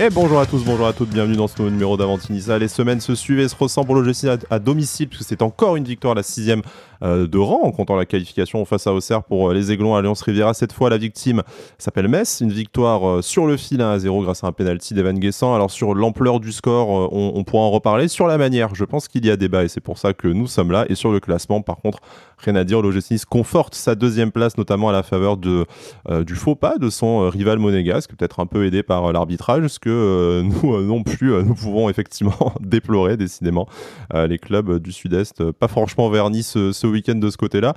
Et bonjour à tous, bonjour à toutes, bienvenue dans ce nouveau numéro d'Avantinissa. Les semaines se suivent et se ressemblent pour le à, à domicile, puisque c'est encore une victoire, la sixième euh, de rang en comptant la qualification face à Auxerre pour euh, les Aiglons Alliance Riviera. Cette fois, la victime s'appelle Metz. Une victoire euh, sur le fil 1 à 0 grâce à un pénalty d'Evan Guessant. Alors sur l'ampleur du score, on, pourra en reparler. Sur la manière, je pense qu'il y a débat et c'est pour ça que nous sommes là. Et sur le classement, par contre, rien à dire. L'OGC conforte sa deuxième place, notamment à la faveur de, du faux pas de son rival monégasque, peut-être un peu aidé par l'arbitrage, ce que nous non plus, nous pouvons effectivement déplorer décidément. les clubs du Sud-Est, pas franchement vernis ce week-end de ce côté-là.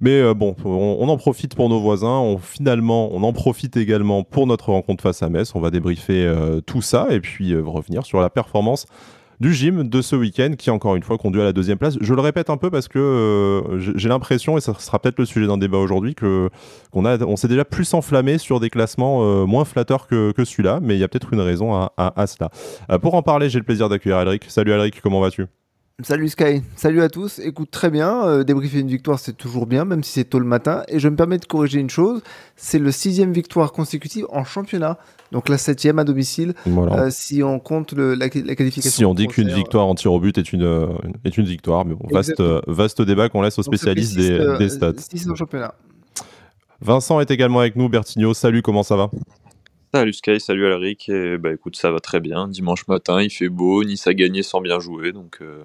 Mais euh, bon, on, en profite pour nos voisins. On, finalement, on en profite également pour notre rencontre face à Metz. On va débriefer euh, tout ça et puis euh, revenir sur la performance du gym de ce week-end qui, encore une fois, conduit à la deuxième place. Je le répète un peu parce que j'ai l'impression, et ça sera peut-être le sujet d'un débat aujourd'hui, qu'on a, on s'est déjà plus enflammé sur des classements moins flatteurs que, que celui-là, mais il y a peut-être une raison à, à, à cela. pour en parler, j'ai le plaisir d'accueillir Alric. Salut Alric, comment vas-tu Salut Sky, salut à tous. Écoute très bien, euh, débriefer une victoire c'est toujours bien, même si c'est tôt le matin. Et je me permets de corriger une chose, c'est le sixième victoire consécutive en championnat. Donc la septième à domicile, euh, si on compte la, qualification. Si on dit qu'une victoire en tir au but est une, euh, est une victoire, mais bon, vaste, vaste débat qu'on laisse aux spécialistes des, stats. Vincent est également avec nous, Bertigno, salut, comment ça va Salut Sky, salut Alaric. Et bah écoute, ça va très bien. Dimanche matin, il fait beau. Nice a gagné sans bien jouer. Donc euh,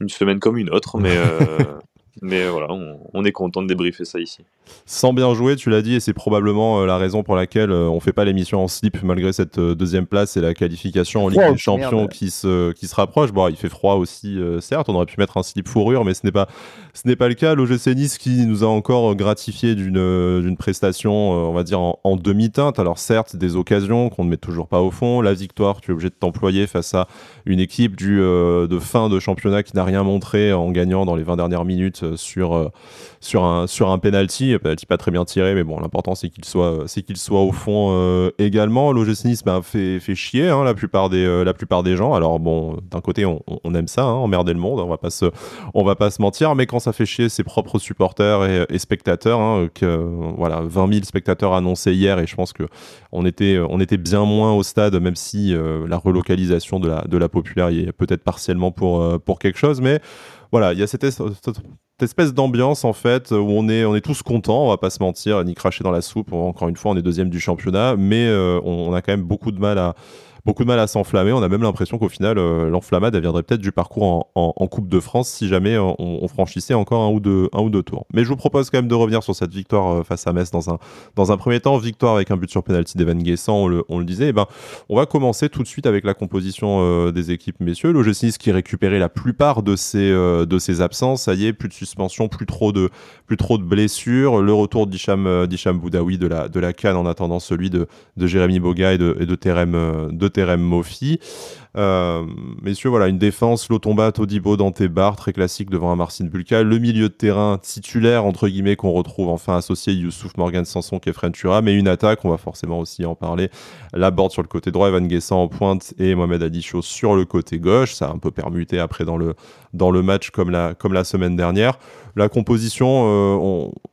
une semaine comme une autre. Mais, euh, mais voilà, on, est content de débriefer ça ici. Sans bien jouer, tu l'as dit, et c'est probablement euh, la raison pour laquelle on fait pas l'émission en slip malgré cette deuxième place et la qualification en Ligue des Champions qui se, qui se rapproche. Bon, il fait froid aussi, certes. On aurait pu mettre un slip fourrure, mais ce n'est pas ce n'est pas le cas. L'OGC Nice qui nous a encore gratifié d'une euh, prestation, euh, on va dire, en, demi-teinte. Alors certes, des occasions qu'on ne met toujours pas au fond. La victoire, tu es obligé de t'employer face à une équipe du, euh, de fin de championnat qui n'a rien montré en gagnant dans les 20 dernières minutes sur, sur, un, sur un penalty. pas très bien tiré, mais bon, l'important c'est qu'il soit, qu'il soit au fond également. L'OGC Nice ben, fait, fait chier hein, la, plupart des, la plupart des gens. Alors bon, d'un côté, on, aime ça, on hein, emmerder le monde, on va pas on va pas se mentir, mais quand ça fait chier ses propres supporters et, spectateurs. Hein, que, voilà, 20 000 spectateurs annoncés hier et je pense que on était, on était bien moins au stade, même si euh, la relocalisation de la, de la populaire est peut-être partiellement pour, euh, pour quelque chose. Mais voilà, il y a cette, espèce d'ambiance en fait où on est, on est tous contents, on va pas se mentir, ni cracher dans la soupe. Encore une fois, on est deuxième du championnat, mais euh, on, a quand même beaucoup de mal à, beaucoup de mal à s'enflammer. On a même l'impression qu'au final, euh, l'enflammade viendrait peut-être du parcours en, Coupe de France si jamais euh, on, franchissait encore un ou, deux, un ou deux tours. Mais je vous propose quand même de revenir sur cette victoire euh, face à Metz dans un, dans un premier temps. Victoire avec un but sur penalty d'Evan Guessant, on le, disait. Eh ben, on va commencer tout de suite avec la composition des équipes, messieurs. Le qui récupérait la plupart de ses, de ses absences. Ça y est, plus de suspension, plus trop de, plus trop de blessures. Le retour d'Isham Boudaoui de la, de la Cannes en attendant celui de, Jérémy Boga et de, et de terrem Mofi. Euh, messieurs, voilà, une défense, Lotomba, dans Dante Bar, très classique devant un Marcin Bulka. Le milieu de terrain titulaire, entre guillemets, qu'on retrouve enfin associé Youssouf Morgan Sanson, Kefren Tura, mais une attaque, on va forcément aussi en parler. La board sur le côté droit, Evan Guessa en pointe et Mohamed Adicho sur le côté gauche. Ça a un peu permuté après dans le, dans le match comme la, comme la semaine dernière. La composition, euh,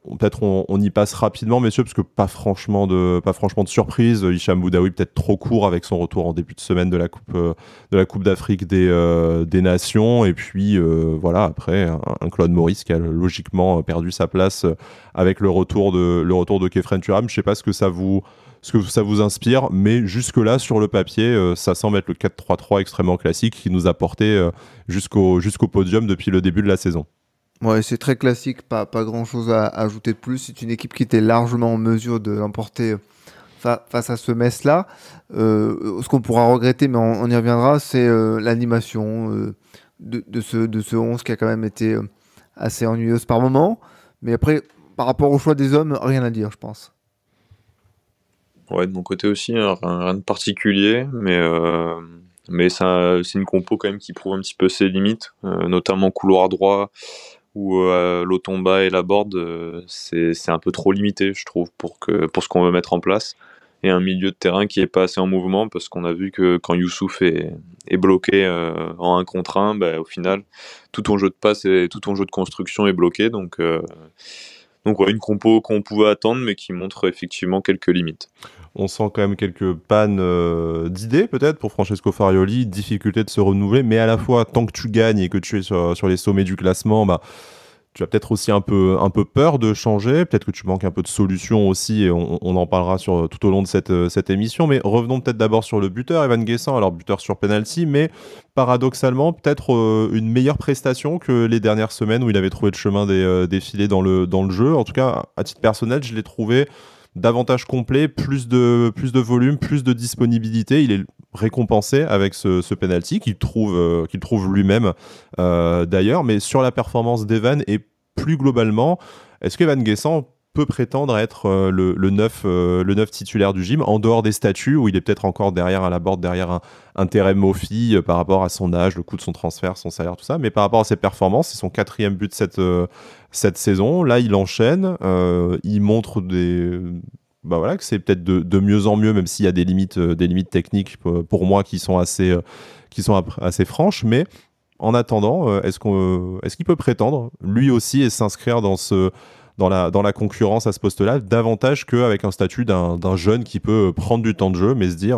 on, peut-être on, y passe rapidement, messieurs, parce que pas franchement de, pas franchement de surprise. Hicham Boudaoui peut-être trop court avec son retour en début de semaine de la Coupe. Euh, de la Coupe d'Afrique des, euh, des Nations. Et puis, euh, voilà, après, un, Claude Maurice qui a logiquement perdu sa place avec le retour de, le retour de Kefren Turam. Je ne sais pas ce que ça vous ce que ça vous inspire, mais jusque-là, sur le papier, euh, ça semble être le 4-3-3 extrêmement classique qui nous a porté jusqu'au podium depuis le début de la saison. Ouais, c'est très classique, pas, pas grand-chose à, ajouter de plus. C'est une équipe qui était largement en mesure de l'emporter face à ce mess-là. Euh, ce qu'on pourra regretter, mais on, y reviendra, c'est euh, l'animation euh, de, ce, de 11 qui a quand même été assez ennuyeuse par moment. Mais après, par rapport au choix des hommes, rien à dire, je pense. Ouais, de mon côté aussi, hein, rien, de particulier, mais, c'est une compo quand même qui prouve un petit peu ses limites, notamment couloir droit où tombe l'automba et la board, c'est un peu trop limité, je trouve, pour, pour ce qu'on veut mettre en place et un milieu de terrain qui est pas assez en mouvement parce qu'on a vu que quand Youssouf est, est bloqué euh, en 1 contre 1, bah, au final, tout ton jeu de passe et tout ton jeu de construction est bloqué. Donc, euh, donc une compo qu'on pouvait attendre mais qui montre effectivement quelques limites. On sent quand même quelques pannes euh, d'idées peut-être pour Francesco Farioli, difficulté de se renouveler, mais à la fois tant que tu gagnes et que tu es sur, les sommets du classement, bah tu as peut-être aussi un peu, un peu peur de changer, peut-être que tu manques un peu de solutions aussi, et on, en parlera sur, euh, tout au long de cette, euh, cette émission. Mais revenons peut-être d'abord sur le buteur, Evan Guessant, alors buteur sur penalty, mais paradoxalement, peut-être euh, une meilleure prestation que les dernières semaines où il avait trouvé le chemin des, filets dans le, dans le jeu. En tout cas, à titre personnel, je l'ai trouvé davantage complet, plus de, plus de volume, plus de disponibilité. Il est récompensé avec ce, penalty qu'il trouve, euh, qu'il trouve lui-même euh, d'ailleurs. Mais sur la performance d'Evan et plus globalement, est-ce qu'Evan Guessant peut prétendre être euh, le, le, 9, le 9 titulaire du gym en dehors des statuts où il est peut-être encore derrière à la borde, derrière un, intérêt Mofi par rapport à son âge, le coût de son transfert, son salaire, tout ça. Mais par rapport à ses performances, c'est son quatrième but cette, cette saison. Là, il enchaîne, il montre des, bah voilà, que c'est peut-être de, mieux en mieux, même s'il y a des limites, euh, des limites techniques euh, pour, moi qui sont assez, euh, qui sont assez franches. Mais en attendant, est-ce qu'on, est-ce qu'il peut prétendre lui aussi et s'inscrire dans ce dans la, dans la concurrence à ce poste-là, davantage qu'avec un statut d'un jeune qui peut prendre du temps de jeu, mais se dire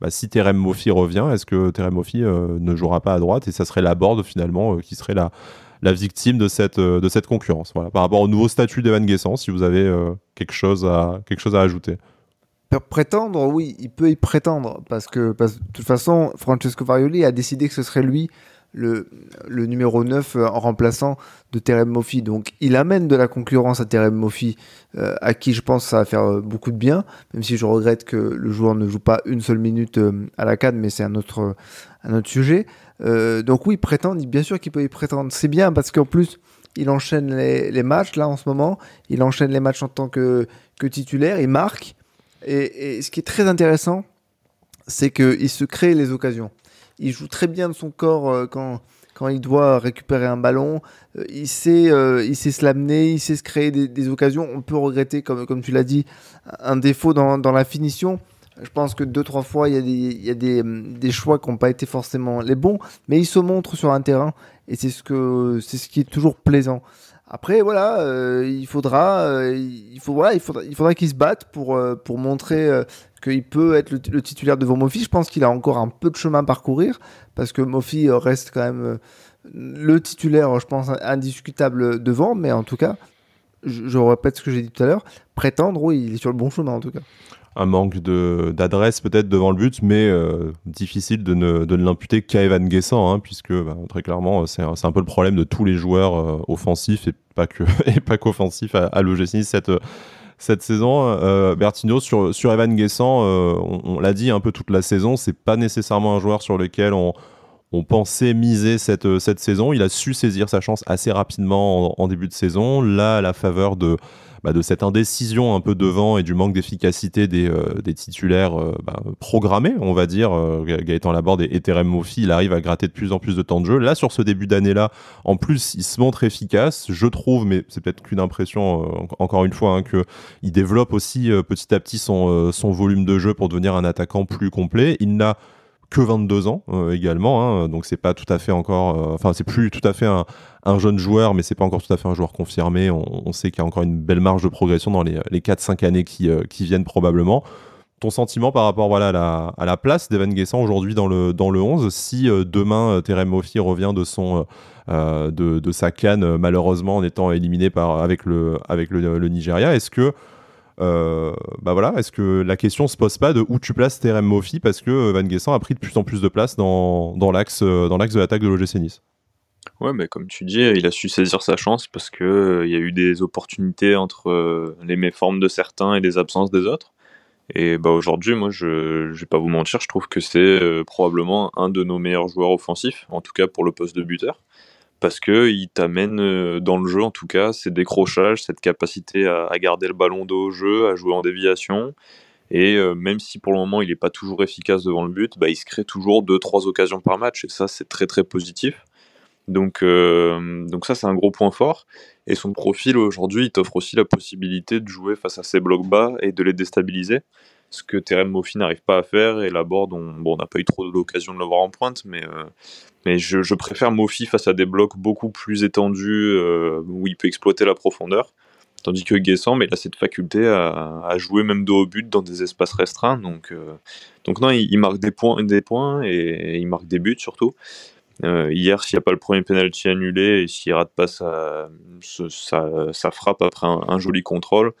bah, si Terem Mofi revient, est-ce que Terem Mofi ne jouera pas à droite et ça serait la board finalement qui serait la, la victime de cette, euh, de cette concurrence. Voilà. Par rapport au nouveau statut d'Evan Guessant, si vous avez euh, quelque, chose à, quelque chose à ajouter. Prétendre, oui, il peut y prétendre, parce que de toute façon, Francesco Varioli a décidé que ce serait lui le, le numéro 9 euh, en remplaçant de Terem Moffi. Donc il amène de la concurrence à Terem Moffi, euh, à qui je pense ça va faire euh, beaucoup de bien, même si je regrette que le joueur ne joue pas une seule minute à la Cad, mais c'est un autre, un autre sujet. donc oui, prétend, bien sûr qu'il peut y prétendre, c'est bien, parce qu'en plus, il enchaîne les, matchs, là en ce moment, il enchaîne les matchs en tant que, que titulaire, il marque, et, et ce qui est très intéressant, c'est qu'il se crée les occasions. Il joue très bien de son corps euh, quand, quand il doit récupérer un ballon. Euh, il, sait, euh, il sait se l'amener, il sait se créer des, occasions. On peut regretter, comme, comme tu l'as dit, un défaut dans, la finition. Je pense que deux, trois fois, il y a des, il y des, choix qui n'ont pas été forcément les bons, mais il se montre sur un terrain et c'est ce, c'est ce qui est toujours plaisant. Après, euh, euh, voilà, il faudra, il faudra, qu'il se batte pour euh, pour montrer qu'il peut être le, titulaire devant Mofi. Je pense qu'il a encore un peu de chemin à parcourir parce que Mofi reste quand même le titulaire, je pense, indiscutable devant. Mais en tout cas, je, je répète ce que j'ai dit tout à l'heure, prétendre, oui, il est sur le bon chemin en tout cas un manque d'adresse peut-être devant le but, mais euh, difficile de ne, l'imputer qu'à Evan Guessant, hein, puisque bah, très clairement, euh, c'est un, peu le problème de tous les joueurs euh, offensifs et pas que et qu'offensifs à, l'OGC cette, cette saison. Bertino, sur, sur Evan Guessant, on, on l'a dit un peu toute la saison, c'est pas nécessairement un joueur sur lequel on on pensait miser cette, euh, cette saison. Il a su saisir sa chance assez rapidement en, début de saison. Là, à la faveur de, bah, de cette indécision un peu devant et du manque d'efficacité des, euh, titulaires euh, bah, programmés, on va dire, Gaëtan Laborde et Terem Mofi, il arrive à gratter de plus en plus de temps de jeu. Là, sur ce début d'année-là, en plus, il se montre efficace, je trouve, mais c'est peut-être qu'une impression, encore une fois, hein, qu'il développe aussi petit à petit son, son volume de jeu pour devenir un attaquant plus complet. Il n'a que 22 ans euh, également, hein, euh, donc c'est pas tout à fait encore, euh, enfin c'est plus tout à fait un, un jeune joueur, mais c'est pas encore tout à fait un joueur confirmé. On, sait qu'il y a encore une belle marge de progression dans les, les 4-5 années qui, qui, viennent probablement. Ton sentiment par rapport voilà, à, la, place d'Evan Guessant aujourd'hui dans le, dans le 11, si demain Terem Moffi revient de, son, de, de, sa canne, malheureusement en étant éliminé par, avec le, avec le Nigeria, est-ce que euh, bah voilà, est-ce que la question se pose pas de où tu places Terem Mofi parce que euh, Van Guessant a pris de plus en plus de place dans, dans l'axe euh, de l'attaque de l'OGC Nice Ouais, mais comme tu dis, il a su saisir sa chance parce qu'il y a eu des opportunités entre les méformes de certains et les absences des autres. Et bah aujourd'hui, moi, je ne vais pas vous mentir, je trouve que c'est probablement un de nos meilleurs joueurs offensifs, en tout cas pour le poste de buteur parce qu'il t'amène euh, dans le jeu en tout cas ces décrochages, cette capacité à, garder le ballon d'eau au jeu, à jouer en déviation. Et euh, même si pour le moment il n'est pas toujours efficace devant le but, bah, il se crée toujours 2-3 occasions par match et ça c'est très très positif. Donc, euh, donc ça c'est un gros point fort. Et son profil aujourd'hui, il t'offre aussi la possibilité de jouer face à ces blocs bas et de les déstabiliser ce que Terem Moffi n'arrive pas à faire. Et la board, on bon, n'a pas eu trop l'occasion de le voir en pointe, mais, euh, mais je, préfère Moffi face à des blocs beaucoup plus étendus euh, où il peut exploiter la profondeur. Tandis que Guessant, mais il a cette faculté à, jouer même de au but dans des espaces restreints. Donc, euh, donc non, il, marque des points, des points et, il marque des buts surtout. hier, s'il n'y a pas le premier penalty annulé et s'il rate pas sa, sa, frappe après un, joli contrôle,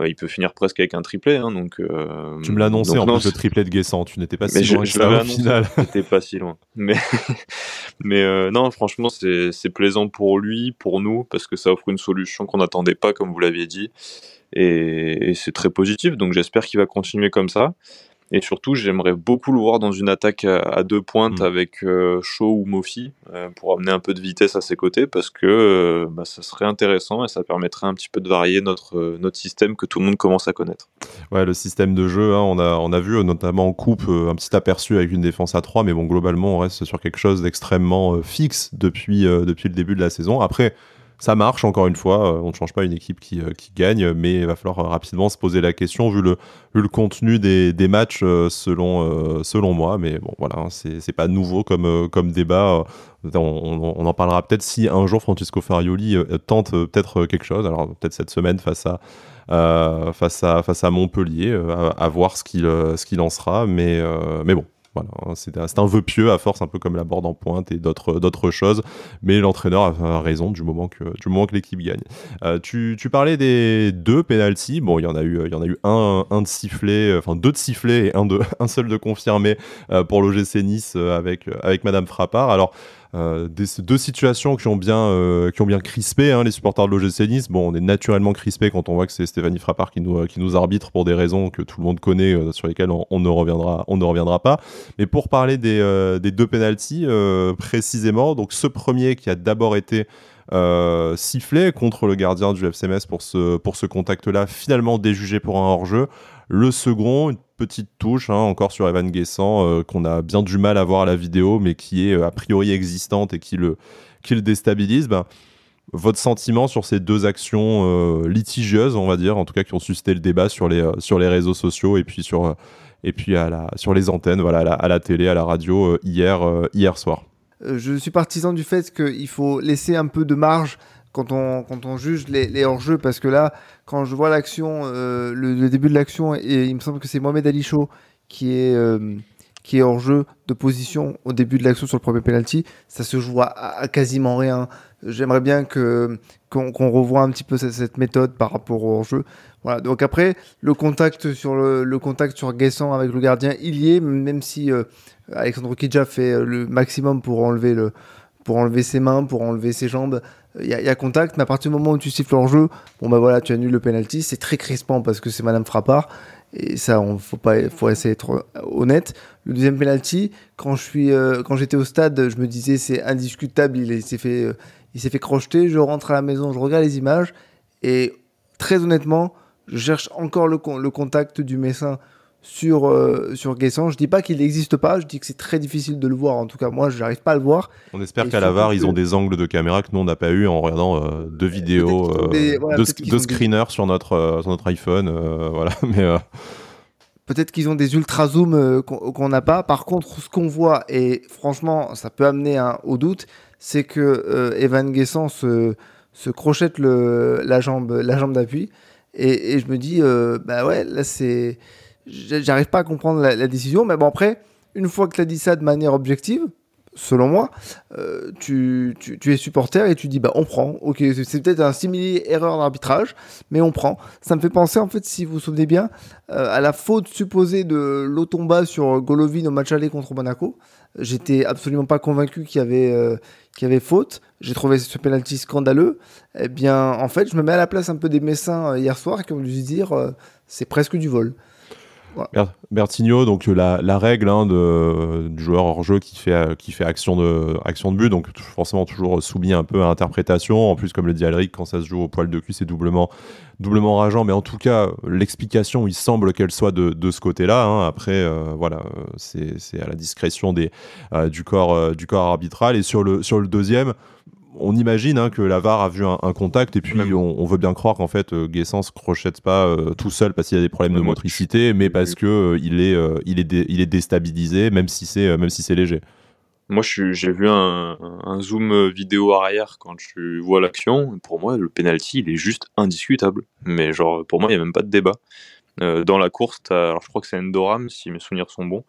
euh, il peut finir presque avec un triplé. Hein, donc, euh, tu me l'annonçais en plus, le triplé de Guessant. Tu n'étais pas si loin Mais, euh, non, franchement, c'est plaisant pour lui, pour nous, parce que ça offre une solution qu'on n'attendait pas, comme vous l'aviez dit. et c'est très positif. Donc j'espère qu'il va continuer comme ça. Et surtout, j'aimerais beaucoup le voir dans une attaque à, deux pointes mm. avec euh, Shaw ou Mofi euh, pour amener un peu de vitesse à ses côtés parce que euh, bah, ça serait intéressant et ça permettrait un petit peu de varier notre, notre système que tout le monde commence à connaître. Ouais, le système de jeu, hein, on, a, on a vu notamment en coupe un petit aperçu avec une défense à 3, mais bon, globalement, on reste sur quelque chose d'extrêmement fixe depuis, depuis le début de la saison. Après, ça marche, encore une fois, euh, on ne change pas une équipe qui, euh, gagne, mais il va falloir euh, rapidement se poser la question vu le, le contenu des, matchs selon, selon moi. Mais bon, voilà, hein, c'est pas nouveau comme, comme débat. On, on, en parlera peut-être si un jour Francisco Farioli tente peut-être quelque chose. Alors peut-être cette semaine face à, face à, face à Montpellier, à, voir ce qu'il ce qu'il en sera. Mais, mais bon, voilà, hein, c'est un, vœu pieux à force, un peu comme la borde en pointe et euh, d'autres choses. Mais l'entraîneur a raison du moment que, l'équipe gagne. Euh, tu, tu, parlais des deux pénalties. Bon, il y en a eu, il y en a eu un, un de sifflé, euh, enfin deux de sifflé et un, de, un seul de confirmé pour l'OGC Nice avec, avec Madame Frappard. Alors, euh, deux situations qui ont bien, euh, qui ont bien crispé hein, les supporters de l'OGC Nice. Bon, on est naturellement crispé quand on voit que c'est Stéphanie Frappard qui nous, euh, qui nous arbitre pour des raisons que tout le monde connaît, sur lesquelles on, ne reviendra, on ne reviendra pas. Mais pour parler des, des deux pénalties précisément, donc ce premier qui a d'abord été sifflé contre le gardien du FCMS pour ce, pour ce contact-là, finalement déjugé pour un hors-jeu. Le second, une petite touche, hein, encore sur Evan Guessant, euh, qu'on a bien du mal à voir à la vidéo, mais qui est euh, a priori existante et qui le, qui le déstabilise. Ben, votre sentiment sur ces deux actions euh, litigieuses, on va dire, en tout cas qui ont suscité le débat sur les, sur les réseaux sociaux et puis sur, et puis à la, sur les antennes, voilà, à la, télé, à la radio hier, hier soir je suis partisan du fait qu'il faut laisser un peu de marge quand on, quand on juge les, hors-jeux, parce que là, quand je vois l'action, euh, le, début de l'action, et il me semble que c'est Mohamed Ali Chaud qui est, euh, qui est hors-jeu de position au début de l'action sur le premier penalty, ça se joue à, quasiment rien. J'aimerais bien que qu'on revoie un petit peu cette, méthode par rapport au hors-jeu. Voilà. Donc après, le contact sur le, contact sur Guessant avec le gardien, il y est, même si euh, Alexandre Kidja fait le maximum pour enlever le pour enlever ses mains, pour enlever ses jambes il y, a contact, mais à partir du moment où tu siffles en jeu, bon bah voilà, tu annules le penalty, c'est très crispant parce que c'est Madame Frappard, et ça, on faut pas, faut essayer d'être honnête. Le deuxième penalty, quand je suis, euh, quand j'étais au stade, je me disais c'est indiscutable, il, s'est fait, il s'est fait crocheter. Je rentre à la maison, je regarde les images, et très honnêtement, je cherche encore le, contact du médecin sur, euh, sur Guessant. Je dis pas qu'il n'existe pas, je dis que c'est très difficile de le voir. En tout cas, moi, je n'arrive pas à le voir. On espère qu'à la VAR, ils ont des angles de caméra que nous, on n'a pas eu en regardant euh, deux euh, vidéos, de deux, screeners sur, notre, sur notre iPhone. voilà, mais. Peut-être qu'ils ont des ultra zoom qu'on n'a pas. Par contre, ce qu'on voit, et franchement, ça peut amener hein, au doute, c'est que Evan Guessant se, se crochette le, la jambe, la jambe d'appui. Et, je me dis, bah ouais, là c'est j'arrive pas à comprendre la, décision. Mais bon, après, une fois que tu as dit ça de manière objective, selon moi, euh, tu, es supporter et tu dis, bah, on prend. Ok, c'est peut-être un simili erreur d'arbitrage, mais on prend. Ça me fait penser, en fait, si vous vous souvenez bien, euh, à la faute supposée de Lotomba sur Golovin au match aller contre Monaco. J'étais absolument pas convaincu qu'il y avait, euh, qu'il y avait faute. J'ai trouvé ce penalty scandaleux. Eh bien, en fait, je me mets à la place un peu des Messins hier soir qui ont dû se dire, c'est presque du vol. Bertinho Bertigno, donc euh, la, règle hein, de, du joueur hors-jeu qui fait, euh, qui fait action, de, action de but, donc forcément toujours euh, soumis un peu à interprétation. En plus, comme le dit Alric, quand ça se joue au poil de cul, c'est doublement, doublement rageant. Mais en tout cas, l'explication, il semble qu'elle soit de, ce côté-là. Hein. Après, voilà, c'est à la discrétion des, du, corps, du corps arbitral. Et sur le, sur le deuxième, on imagine hein, que la a vu un, contact et puis on, veut bien croire qu'en fait euh, se crochette pas euh, tout seul parce qu'il a des problèmes de motricité, mais parce que euh, il est il est il est déstabilisé même si c'est même si c'est léger. Moi, j'ai vu un, zoom vidéo arrière quand je vois l'action. Pour moi, le penalty, il est juste indiscutable. Mais genre, pour moi, il n'y a même pas de débat. dans la course, alors je crois que c'est Endoram, si mes souvenirs sont bons.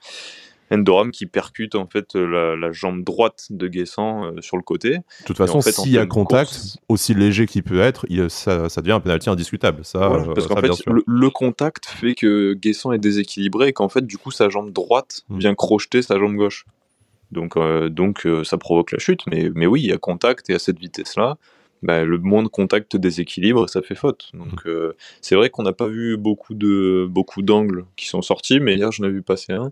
Endoram qui percute en fait euh, la, jambe droite de Guessant euh, sur le côté. De toute façon, s'il y a contact, aussi léger qu'il peut être, ça, devient un pénalty indiscutable. Ça, euh, parce qu'en fait, le, contact fait que Guessant est déséquilibré et qu'en fait, du coup, sa jambe droite mm. vient crocheter sa jambe gauche. Donc, donc ça provoque la chute. Mais, mais oui, il y a contact et à cette vitesse-là, bah, le moins de contact déséquilibre, ça fait faute. Donc mm. c'est vrai qu'on n'a pas vu beaucoup de beaucoup d'angles qui sont sortis, mais hier je n'ai vu passer un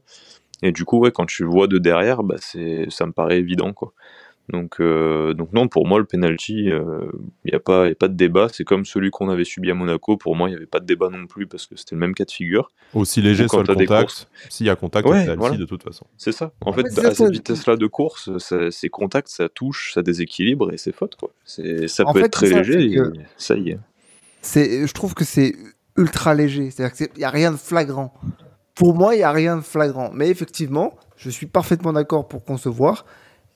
et du coup, ouais, quand tu vois de derrière, bah, c'est, ça me paraît évident, quoi. Donc, euh, donc non, pour moi, le penalty, euh, il n'y a, pas, a pas de débat. C'est comme celui qu'on avait subi à Monaco. Pour moi, il n'y avait pas de débat non plus parce que c'était le même cas de figure. Aussi léger sur le contact. S'il y a contact, ouais, penalty de toute façon. C'est ça. En fait, à cette vitesse-là de course, c'est contact, ça touche, ça déséquilibre et c'est faute. Quoi. Ça peut être très léger. Et Ça y est. est. Je trouve que c'est ultra léger. C'est-à-dire qu'il n'y a rien de flagrant pour moi, il n'y a rien de flagrant. Mais effectivement, je suis parfaitement d'accord pour concevoir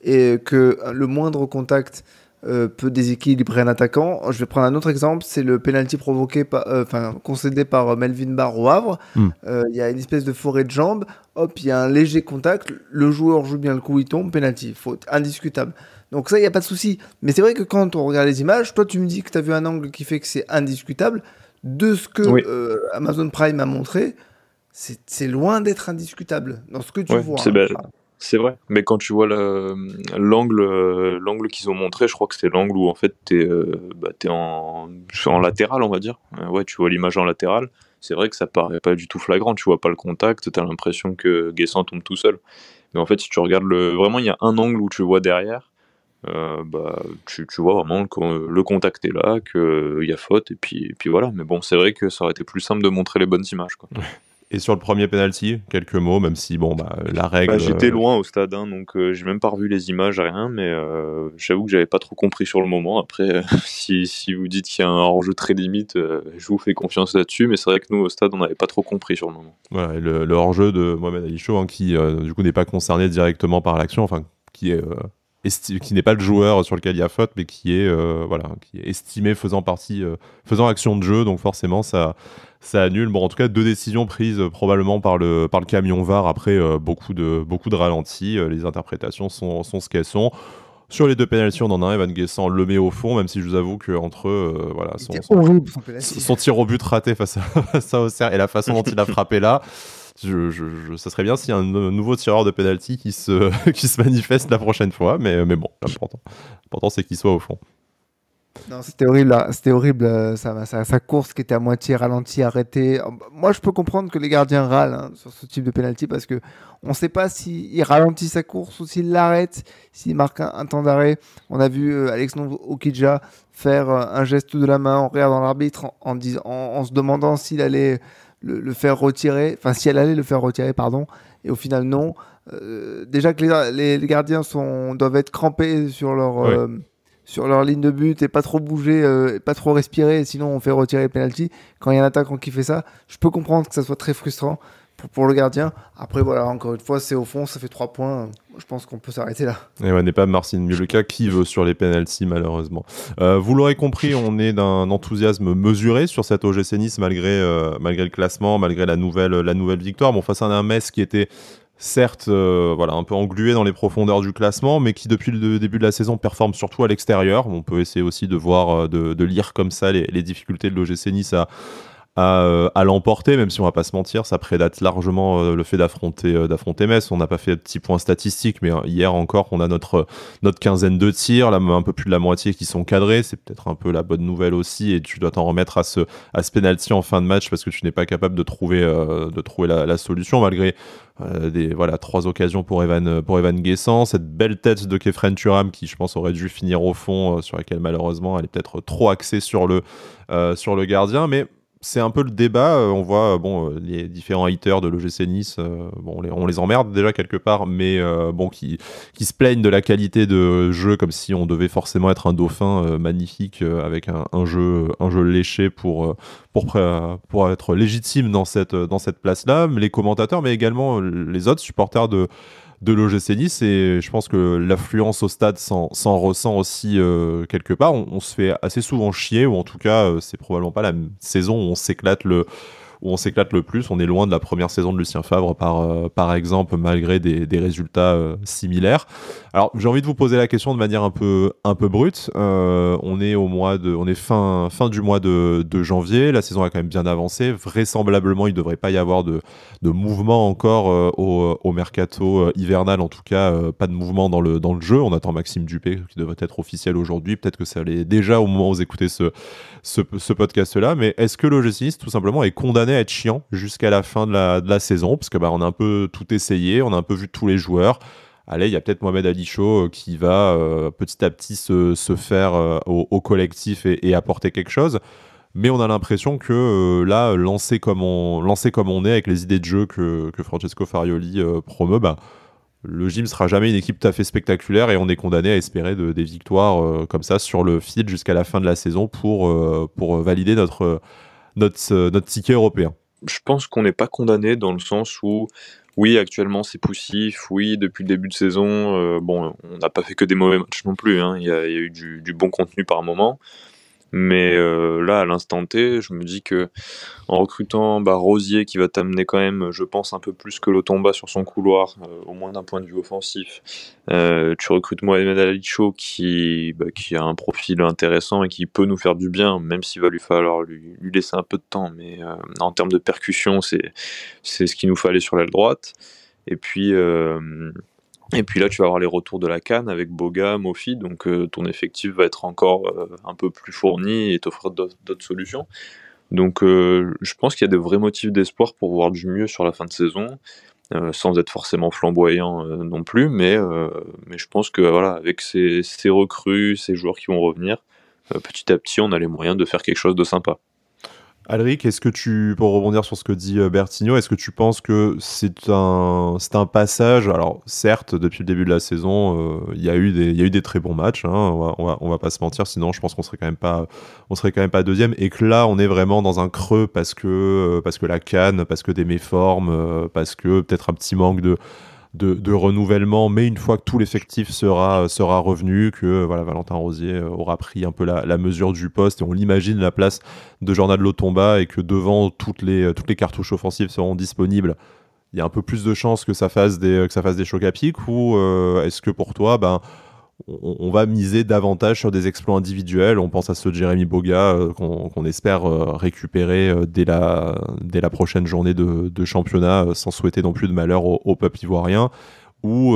et que le moindre contact euh, peut déséquilibrer un attaquant. Je vais prendre un autre exemple, c'est le penalty provoqué euh, enfin, concédé par euh, Melvin Barr au Havre. Hmm. Il y a une espèce de forêt de jambes, hop, il y a un léger contact, le joueur joue bien le coup, il tombe, pénalty, faute, indiscutable. Donc ça, il n'y a pas de souci. Mais c'est vrai que quand on regarde les images, toi tu me dis que tu as vu un angle qui fait que c'est indiscutable. De ce que Amazon Prime a montré, c'est loin d'être indiscutable dans ce que tu vois. Hein. C'est vrai, mais quand tu vois l'angle euh, l'angle qu'ils ont montré, je crois que c'est l'angle où en fait tu es, euh, bah, es en, en, latéral, on va dire. Euh, ouais, tu vois l'image en latéral. C'est vrai que ça paraît pas du tout flagrant, tu vois pas le contact, tu as l'impression que Guessant tombe tout seul. Mais en fait, si tu regardes le, vraiment, il y a un angle où tu vois derrière, bah, tu, vois vraiment que le contact est là, qu'il y a faute, et puis, et puis voilà. Mais bon, c'est vrai que ça aurait été plus simple de montrer les bonnes images. Quoi. Et sur le premier penalty, quelques mots, même si bon, bah, la bah, règle. J'étais euh, loin au stade, hein, donc je euh, j'ai même pas revu les images, rien, mais euh, j'avoue que j'avais pas trop compris sur le moment. Après, si, vous dites qu'il y a un hors-jeu très limite, je vous fais confiance là-dessus, mais c'est vrai que nous au stade, on n'avait pas trop compris sur le moment. le, le hors-jeu de Mohamed Ali hein, qui du coup n'est pas concerné directement par l'action, enfin qui est qui n'est pas le joueur sur lequel il y a faute, mais qui est, euh, voilà, qui est estimé faisant partie, euh, faisant action de jeu. Donc forcément, ça, ça annule. Bon, en tout cas, deux décisions prises euh, probablement par le, par le camion VAR après beaucoup, de, beaucoup de ralentis. les interprétations sont, sont ce qu'elles sont. Sur les deux pénalités, on en a un, Evan Guessant le met au fond, même si je vous avoue qu'entre eux, voilà, son, tir au but raté face à, ça au et la façon dont il a frappé là, je, ça serait bien s'il y a un nouveau tireur de penalty qui se, qui se manifeste la prochaine fois, mais, mais bon, l'important, c'est qu'il soit au fond. Non, c'était horrible, hein. c'était horrible euh, sa, course qui était à moitié ralentie, arrêtée. Moi, je peux comprendre que les gardiens râlent hein, sur ce type de penalty parce que on ne sait pas s'il ralentit sa course ou s'il l'arrête, s'il marque un, temps d'arrêt. On a vu euh, Alex Okidja faire euh, un geste de la main en regardant l'arbitre en, en, en, se demandant s'il allait le, faire retirer, enfin si elle allait le faire retirer, pardon, et au final non. Euh, déjà que les, gardiens sont, doivent être crampés sur leur, euh, sur leur ligne de but et pas trop bouger, euh, pas trop respirer, sinon on fait retirer le penalty. Quand il y a un attaquant qui fait ça, je peux comprendre que ça soit très frustrant pour, le gardien. Après, voilà, encore une fois, c'est au fond, ça fait 3 points. Je pense qu'on peut s'arrêter là. Et on n'est pas Marcin Muleka qui veut sur les penalties, malheureusement. Euh, vous l'aurez compris, on est d'un enthousiasme mesuré sur cette OGC Nice, malgré, euh, malgré le classement, malgré la nouvelle, la nouvelle victoire. Bon, face à un Metz qui était certes euh, voilà, un peu englué dans les profondeurs du classement, mais qui depuis le début de la saison performe surtout à l'extérieur. On peut essayer aussi de voir, de, lire comme ça les, difficultés de l'OGC Nice à, euh, à, l'emporter, même si on va pas se mentir, ça prédate largement euh, le fait d'affronter euh, d'affronter Metz. On n'a pas fait de petits points statistiques, mais hier encore, on a notre notre quinzaine de tirs, là, un peu plus de la moitié qui sont cadrés. C'est peut-être un peu la bonne nouvelle aussi, et tu dois t'en remettre à ce à penalty en fin de match parce que tu n'es pas capable de trouver de trouver la, solution malgré des voilà trois occasions pour Evan pour Evan Guessant, cette belle tête de Kefren Turam qui je pense aurait dû finir au fond sur laquelle malheureusement elle est peut-être trop axée sur le sur le gardien mais c'est un peu le débat. Euh, on voit euh, bon euh, les différents haters de l'OGC Nice. bon, on les, emmerde déjà quelque part, mais bon, qui, qui se plaignent de la qualité de jeu comme si on devait forcément être un dauphin magnifique avec un, jeu un jeu léché pour pour être légitime dans cette dans cette place là. Les commentateurs, mais également les autres supporters de de l'OGC Nice. Et je pense que l'affluence au stade s'en ressent aussi euh, quelque part. On, on, se fait assez souvent chier, ou en tout cas, euh, c'est probablement pas la saison où on s'éclate le où on s'éclate le plus. On est loin de la première saison de Lucien Favre, par, euh, par exemple, malgré des, résultats euh, similaires. Alors, j'ai envie de vous poser la question de manière un peu, un peu brute. Euh, on est au mois de, on est fin, fin du mois de, janvier. La saison a quand même bien avancé. Vraisemblablement, il ne devrait pas y avoir de, de mouvement encore au, mercato hivernal. En tout cas, pas de mouvement dans le, dans le jeu. On attend Maxime Dupé qui devrait être officiel aujourd'hui. Peut-être que ça allait déjà au moment où vous écoutez ce ce, podcast-là, mais est-ce que l'OGC tout simplement, est condamné à être chiant jusqu'à la fin de la, saison Parce que bah, on a un peu tout essayé, on a un peu vu tous les joueurs. Allez, il y a peut-être Mohamed Ali euh, qui va euh, petit à petit se, faire euh, au, collectif et, apporter quelque chose. Mais on a l'impression que là, lancé comme, on, comme on est, avec les idées de jeu que, que Francesco Farioli promeut, bah, le gym sera jamais une équipe tout à fait spectaculaire et on est condamné à espérer de, des victoires euh, comme ça sur le fil jusqu'à la fin de la saison pour, euh, pour valider notre, euh, notre, notre ticket européen. Je pense qu'on n'est pas condamné dans le sens où, oui, actuellement c'est poussif, oui, depuis le début de saison, bon, on n'a pas fait que des mauvais matchs non plus, hein. il y, a eu du, du bon contenu par moment. Mais euh, là, à l'instant T, je me dis que en recrutant bah, Rosier, qui va t'amener quand même, je pense, un peu plus que l'Otomba sur son couloir, euh, au moins d'un point de vue offensif, euh, tu recrutes Mohamed Alicho, qui, bah, qui a un profil intéressant et qui peut nous faire du bien, même s'il va lui falloir lui, lui, laisser un peu de temps. Mais en termes de percussion, c'est ce qu'il nous fallait sur l'aile droite. Et puis. Et puis là, tu vas avoir les retours de la Cannes avec Boga, Mofi, donc euh, ton effectif va être encore euh, un peu plus fourni et t'offrir d'autres solutions. Donc euh, je pense qu'il y a de vrais motifs d'espoir pour voir du mieux sur la fin de saison, sans être forcément flamboyant non plus, mais, mais je pense que voilà, avec ces recrues, ces joueurs qui vont revenir, petit à petit, on a les moyens de faire quelque chose de sympa. Alric, est-ce que tu, pour rebondir sur ce que dit euh, Bertigno, est-ce que tu penses que c'est un, c'est un passage Alors, certes, depuis le début de la saison, euh, il y, a eu des très bons matchs, hein, on, va, va, pas se mentir, sinon je pense qu'on serait quand même pas, on serait quand même pas deuxième, et que là, on est vraiment dans un creux parce que, euh, parce que la canne, parce que des méformes, parce que peut-être un petit manque de de, renouvellement, mais une fois que tout l'effectif sera, sera revenu, que voilà, Valentin Rosier euh, aura pris un peu la, mesure du poste, et on l'imagine la place de Jordan Lotomba, et que devant toutes les, toutes les cartouches offensives seront disponibles, il y a un peu plus de chances que ça fasse des, que ça fasse des chocs à pic, ou euh, est-ce que pour toi, ben, on, va miser davantage sur des exploits individuels. On pense à ceux de Jérémy Boga euh, qu'on espère euh, récupérer euh, dès, la, prochaine journée de, championnat, sans souhaiter non plus de malheur au, peuple ivoirien. Ou,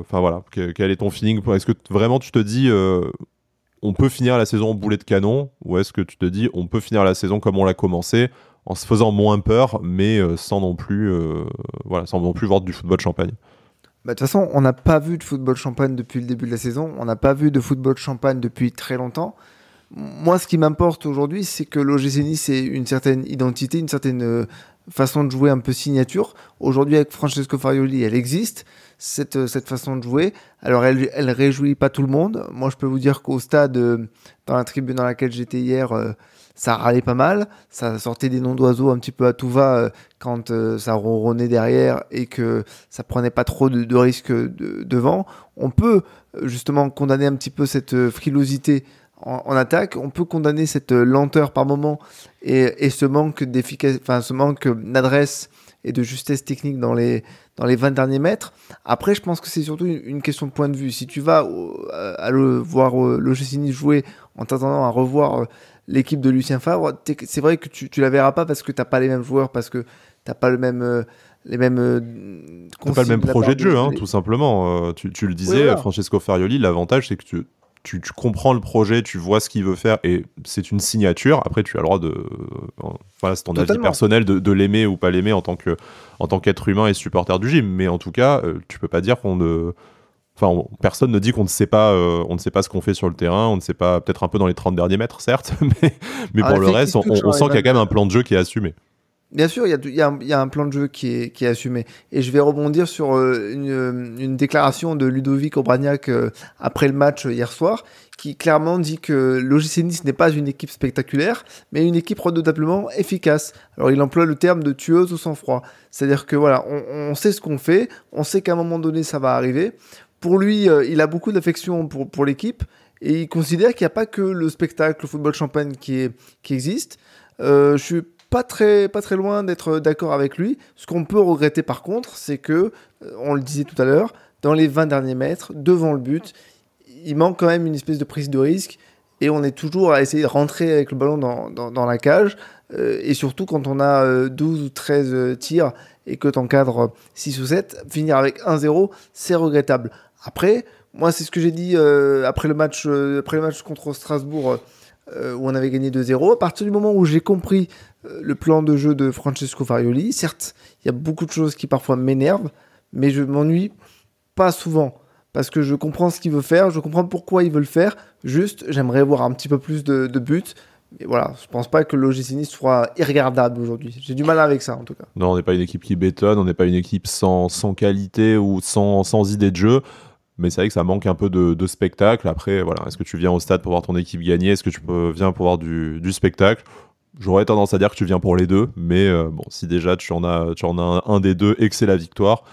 enfin voilà, quel est ton feeling Est-ce que vraiment tu te dis on peut finir la saison en boulet de canon Ou est-ce que tu te dis on peut finir la saison comme on l'a commencé en se faisant moins peur, mais sans non plus, voilà, sans non plus voir du football de champagne. Bah, de toute façon, on n'a pas vu de football champagne depuis le début de la saison. On n'a pas vu de football champagne depuis très longtemps. Moi, ce qui m'importe aujourd'hui, c'est que l'OGC c'est une certaine identité, une certaine euh, façon de jouer un peu signature. Aujourd'hui, avec Francesco Farioli, elle existe, cette, euh, cette façon de jouer. Alors, elle, elle réjouit pas tout le monde. Moi, je peux vous dire qu'au stade, euh, dans la tribune dans laquelle j'étais hier, ça râlait pas mal, ça sortait des noms d'oiseaux un petit peu à tout va euh, quand euh, ça ronronnait derrière et que ça prenait pas trop de, de risques devant. On peut euh, justement condamner un petit peu cette frilosité en, attaque, on peut condamner cette lenteur par moment et, ce manque d'efficacité, enfin ce manque d'adresse et de justesse technique dans les, dans les 20 derniers mètres. Après, je pense que c'est surtout une, question de point de vue. Si tu vas voir à, le voir jouer en t'attendant à revoir l'équipe de Lucien Favre, c'est vrai que tu, tu la verras pas parce que t'as pas les mêmes joueurs, parce que t'as pas le même. Euh, les mêmes euh, pas le même projet de jeu, hein, tout simplement. Euh, tu, le disais, à Francesco Farioli, l'avantage c'est que tu, comprends le projet, tu vois ce qu'il veut faire et c'est une signature. Après, tu as le droit de. c'est ton avis personnel de, l'aimer ou pas l'aimer en tant qu'être humain et supporter du gym. Mais en tout cas, tu peux pas dire qu'on ne personne ne dit qu'on ne sait pas, euh, on ne sait pas ce qu'on fait sur le terrain, on ne sait pas, peut-être un peu dans les 30 derniers mètres, certes, mais, pour ah, le reste, on, sent qu'il y a quand même un plan de jeu qui est assumé. Bien sûr, il y, a un plan de jeu qui est, qui est assumé. Et je vais rebondir sur euh, euh, une, déclaration de Ludovic Obraniak après le match hier soir, qui clairement dit que l'OGC Nice n'est pas une équipe spectaculaire, mais une équipe redoutablement efficace. Alors il emploie le terme de tueuse au sang-froid. C'est-à-dire que voilà, on, on sait ce qu'on fait, on sait qu'à un moment donné ça va arriver pour lui, euh, il a beaucoup d'affection pour, pour l'équipe et il considère qu'il n'y a pas que le spectacle le football champagne qui, est, qui existe. Euh, je suis pas très, pas très loin d'être d'accord avec lui. Ce qu'on peut regretter par contre, c'est que, euh, on le disait tout à l'heure, dans les 20 derniers mètres, devant le but, il manque quand même une espèce de prise de risque et on est toujours à essayer de rentrer avec le ballon dans, dans, la cage. Euh, et surtout quand on a 12 ou 13 tirs et que tu encadres 6 ou 7, finir avec 1-0, c'est regrettable. Après, moi, c'est ce que j'ai dit euh, après, le match, euh, après le match contre Strasbourg euh, où on avait gagné 2-0. À partir du moment où j'ai compris le plan de jeu de Francesco Farioli, certes, il y a beaucoup de choses qui parfois m'énervent, mais je m'ennuie pas souvent parce que je comprends ce qu'il veut faire, je comprends pourquoi il veut le faire. Juste, j'aimerais voir un petit peu plus de, buts. Mais voilà, je ne pense pas que le Nice soit irregardable aujourd'hui. J'ai du mal avec ça, en tout cas. Non, on n'est pas une équipe qui bétonne, on n'est pas une équipe sans, qualité ou sans idée de jeu. Mais c'est vrai que ça manque un peu de, spectacle. Après, voilà, est-ce que tu viens au stade pour voir ton équipe gagner Est-ce que tu peux, viens pour voir du, spectacle J'aurais tendance à dire que tu viens pour les deux, mais euh, bon, si déjà tu en as, tu en as un, des deux et que c'est la victoire,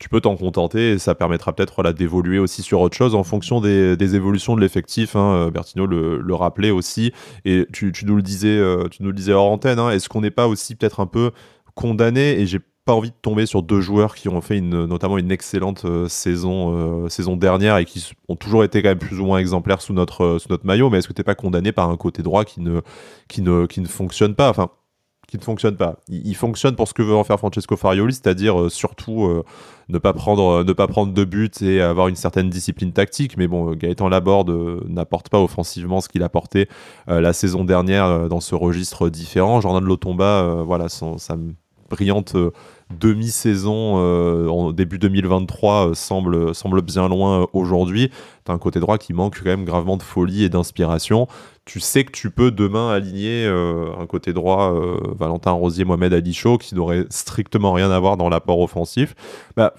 tu peux t'en contenter et ça permettra peut-être voilà, d'évoluer aussi sur autre chose en fonction des, évolutions de l'effectif. Hein, euh, Bertino le, rappelait aussi et tu, nous le disais, euh, tu nous le disais hors antenne. Hein, est-ce qu'on n'est pas aussi peut-être un peu condamné et j'ai pas envie de tomber sur deux joueurs qui ont fait une, notamment une excellente euh, saison, euh, saison dernière et qui ont toujours été quand même plus ou moins exemplaires sous notre, euh, maillot, mais est-ce que tu n'es pas condamné par un côté droit qui ne, qui ne, qui ne fonctionne pas enfin, qui ne fonctionne pas. Il, fonctionne pour ce que veut en faire Francesco Farioli, c'est-à-dire surtout ne pas prendre ne pas prendre de but et avoir une certaine discipline tactique. Mais bon, Gaëtan Laborde n'apporte pas offensivement ce qu'il apportait la saison dernière dans ce registre différent. Jordan Lotomba, voilà, ça me brillante euh, demi-saison euh, en début 2023 euh, semble, semble bien loin aujourd'hui. T'as un côté droit qui manque quand même gravement de folie et d'inspiration. Tu sais que tu peux demain aligner un côté droit Valentin Rosier, Mohamed Ali qui n'aurait strictement rien à voir dans l'apport offensif. Bah,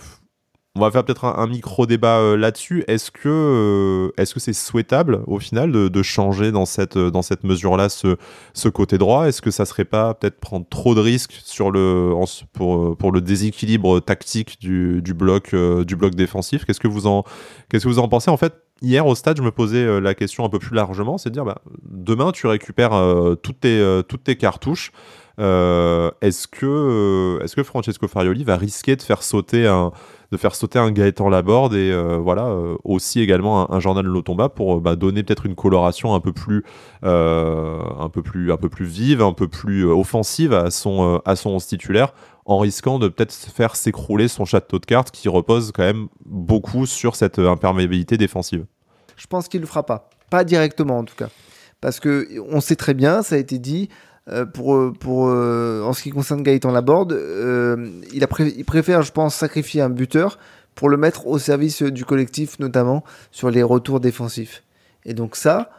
on va faire peut-être un, micro-débat euh, là-dessus. Est-ce que euh, est-ce que c'est souhaitable au final de, changer dans cette, euh, dans cette mesure-là ce, ce côté droit Est-ce que ça serait pas peut-être prendre trop de risques sur le, pour, pour le déséquilibre tactique du, bloc, du bloc défensif Qu'est-ce que vous en qu'est-ce que vous en pensez en fait Hier au stade, je me posais la question un peu plus largement, c'est de dire bah, demain tu récupères toutes, tes, toutes cartouches. est-ce que, est-ce que Francesco Farioli va risquer de faire sauter un, de faire sauter un Gaëtan Laborde et euh, voilà euh, aussi également un, Jordan journal Lotomba pour euh, bah, donner peut-être une coloration un peu plus un peu plus un peu plus vive, un peu plus offensive à son à son titulaire en risquant de peut-être faire s'écrouler son château de cartes qui repose quand même beaucoup sur cette imperméabilité défensive. Je pense qu'il le fera pas, pas directement en tout cas. Parce que on sait très bien, ça a été dit, euh, pour, euh, pour, euh, en ce qui concerne Gaëtan Laborde, il, préfère, je pense, sacrifier un buteur pour le mettre au service du collectif, notamment sur les retours défensifs. Et donc ça,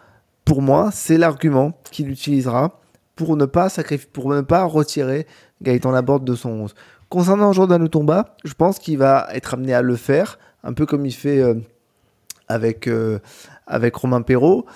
pour moi, c'est l'argument qu'il utilisera pour ne pas pour ne pas retirer Gaëtan Laborde de son 11. Concernant Jordan Outomba je pense qu'il va être amené à le faire, un peu comme il fait avec, avec Romain Perrault,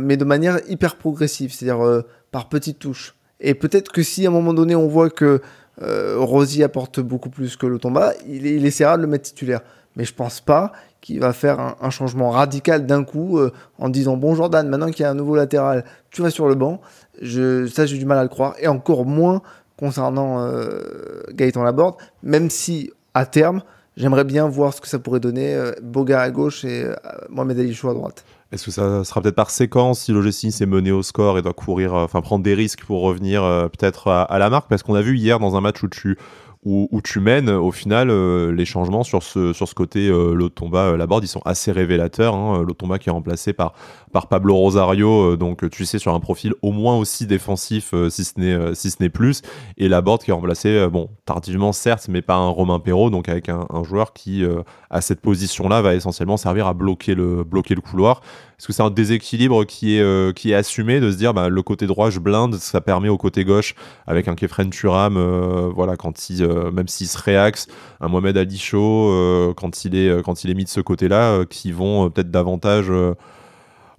mais de manière hyper progressive, c'est-à-dire par petites touches. Et peut-être que si à un moment donné on voit que euh, Rosy apporte beaucoup plus que le tomba, il, essaiera de le mettre titulaire. Mais je pense pas qu'il va faire un, changement radical d'un coup euh, en disant bon Jordan, maintenant qu'il y a un nouveau latéral, tu vas sur le banc. Je, ça j'ai du mal à le croire. Et encore moins concernant euh, Gaëtan Laborde, même si à terme, j'aimerais bien voir ce que ça pourrait donner Boga à gauche et Mohamed Ali à droite. Est-ce que ça sera peut-être par séquence si l'OGC s'est mené au score et doit courir, euh, enfin prendre des risques pour revenir euh, peut-être à, la marque Parce qu'on a vu hier dans un match où tu où, tu mènes euh, au final euh, les changements sur ce, sur ce côté euh, tomba, euh, la board ils sont assez révélateurs hein, tomba qui est remplacé par, par Pablo Rosario donc tu sais sur un profil au moins aussi défensif si ce n'est si ce n'est plus et la board qui est remplacé bon tardivement certes mais pas un Romain Perrault donc avec un, joueur qui à cette position là va essentiellement servir à bloquer le, bloquer le couloir est-ce que c'est un déséquilibre qui est, euh, qui est assumé de se dire bah, le côté droit, je blinde, ça permet au côté gauche, avec un Kefren Turam, euh, voilà, quand il, euh, même s'il se réaxe, un Mohamed Ali quand, il est, quand il est mis de ce côté-là, qui vont peut-être davantage,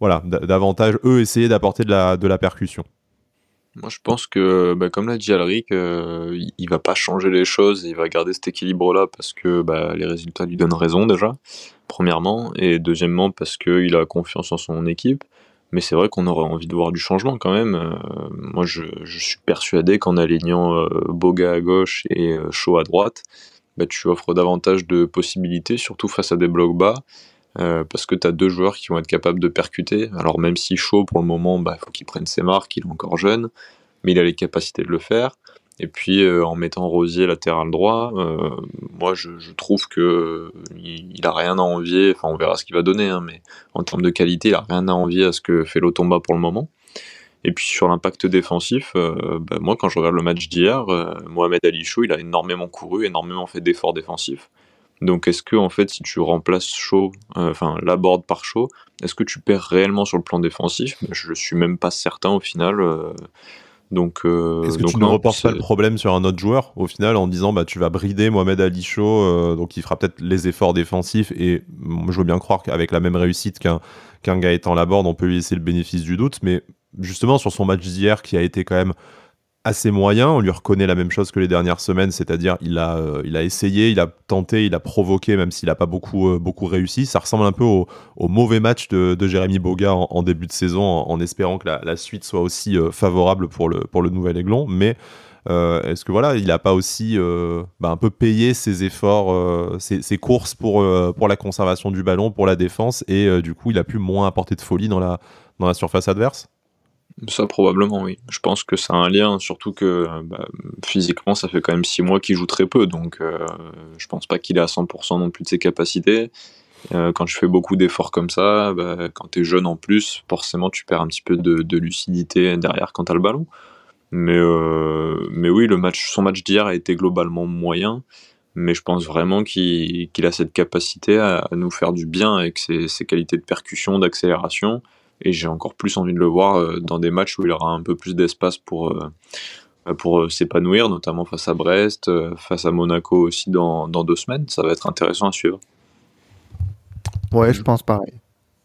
voilà, davantage, eux, essayer d'apporter de la percussion moi, je pense que, bah, comme l'a dit Alric, euh, il va pas changer les choses, il va garder cet équilibre-là parce que bah, les résultats lui donnent raison déjà, premièrement, et deuxièmement parce qu'il a confiance en son équipe. Mais c'est vrai qu'on aurait envie de voir du changement quand même. Euh, moi, je, suis persuadé qu'en alignant euh, Boga à gauche et chaud à droite, bah, tu offres davantage de possibilités, surtout face à des blocs bas. Euh, parce que tu as deux joueurs qui vont être capables de percuter. Alors même si chaud pour le moment, il bah, faut qu'il prenne ses marques, il est encore jeune, mais il a les capacités de le faire. Et puis euh, en mettant Rosier latéral droit, euh, moi je, trouve que il, a rien à envier. Enfin, on verra ce qu'il va donner, hein, mais en termes de qualité, il a rien à envier à ce que fait Lotomba pour le moment. Et puis sur l'impact défensif, bah, moi quand je regarde le match d'hier, Mohamed Ali Chou, il a énormément couru, énormément fait d'efforts défensifs. Donc est-ce que en fait si tu remplaces Shaw, euh, enfin la board par Shaw, est-ce que tu perds réellement sur le plan défensif Je suis même pas certain au final. Euh. donc euh, est-ce que tu ne reportes pas le problème sur un autre joueur au final en disant bah tu vas brider Mohamed Ali Shaw, donc il fera peut-être les efforts défensifs et je veux bien croire qu'avec la même réussite qu'un qu'un gars étant la board, on peut lui laisser le bénéfice du doute, mais justement sur son match d'hier qui a été quand même assez moyen. On lui reconnaît la même chose que les dernières semaines, c'est-à-dire il a, euh, il a essayé, il a tenté, il a provoqué, même s'il n'a pas beaucoup, euh, beaucoup réussi. Ça ressemble un peu au, mauvais match de, Jérémy Boga en, début de saison, en, espérant que la, suite soit aussi euh, favorable pour le, pour le nouvel Aiglon. Mais est-ce que voilà, il n'a pas aussi bah, un peu payé ses efforts, ses, ses, courses pour, pour la conservation du ballon, pour la défense, et du coup il a pu moins apporter de folie dans la, dans la surface adverse ça probablement oui. Je pense que ça a un lien, surtout que bah, physiquement ça fait quand même 6 mois qu'il joue très peu, donc euh, je pense pas qu'il est à 100% non plus de ses capacités. Euh, quand tu fais beaucoup d'efforts comme ça, bah, quand tu es jeune en plus, forcément tu perds un petit peu de, lucidité derrière quand tu le ballon. Mais, euh, oui, son match d'hier a été globalement moyen, mais je pense vraiment qu'il a cette capacité à, nous faire du bien avec ses qualités de percussion, d'accélération et j'ai encore plus envie de le voir euh, dans des matchs où il aura un peu plus d'espace pour, euh, euh, pour s'épanouir, notamment face à Brest, face à Monaco aussi dans, dans, deux semaines. Ça va être intéressant à suivre. Ouais, je pense pareil.